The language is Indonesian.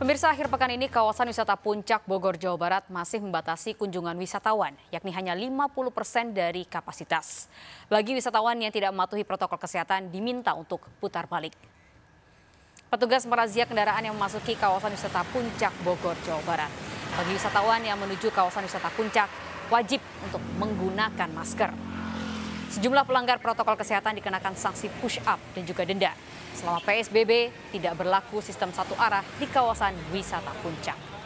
Pemirsa akhir pekan ini kawasan wisata Puncak Bogor Jawa Barat masih membatasi kunjungan wisatawan, yakni hanya 50 persen dari kapasitas. Bagi wisatawan yang tidak mematuhi protokol kesehatan diminta untuk putar balik. Petugas merazia kendaraan yang memasuki kawasan wisata Puncak Bogor Jawa Barat. Bagi wisatawan yang menuju kawasan wisata Puncak wajib untuk menggunakan masker. Sejumlah pelanggar protokol kesehatan dikenakan sanksi push up dan juga denda. Selama PSBB tidak berlaku sistem satu arah di kawasan wisata puncak.